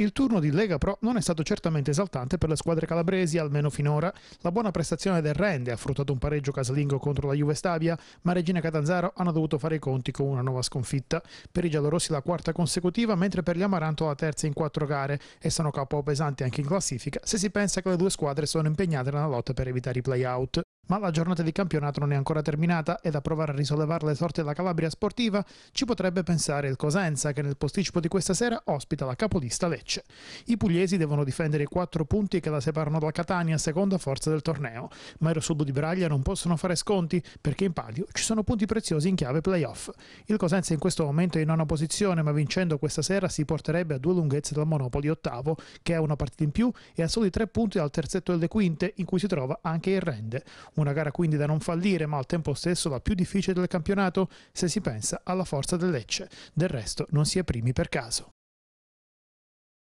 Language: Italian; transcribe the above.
Il turno di Lega Pro non è stato certamente esaltante per le squadre calabresi, almeno finora. La buona prestazione del Rende ha fruttato un pareggio casalingo contro la Juve Stabia, ma Regina Catanzaro hanno dovuto fare i conti con una nuova sconfitta. Per i giallorossi la quarta consecutiva, mentre per gli Amaranto la terza in quattro gare e sono capo pesante anche in classifica se si pensa che le due squadre sono impegnate nella lotta per evitare i play-out. Ma la giornata di campionato non è ancora terminata e a provare a risollevare le sorti della Calabria sportiva ci potrebbe pensare il Cosenza che nel posticipo di questa sera ospita la capolista Lecce. I pugliesi devono difendere i quattro punti che la separano da Catania, seconda forza del torneo, ma i Rosubo di Braglia non possono fare sconti perché in palio ci sono punti preziosi in chiave playoff. Il Cosenza in questo momento è in nona posizione ma vincendo questa sera si porterebbe a due lunghezze dal Monopoli ottavo che ha una partita in più e a soli tre punti dal terzetto delle quinte in cui si trova anche il Rende una gara quindi da non fallire, ma al tempo stesso la più difficile del campionato se si pensa alla forza del Lecce. Del resto non si è primi per caso.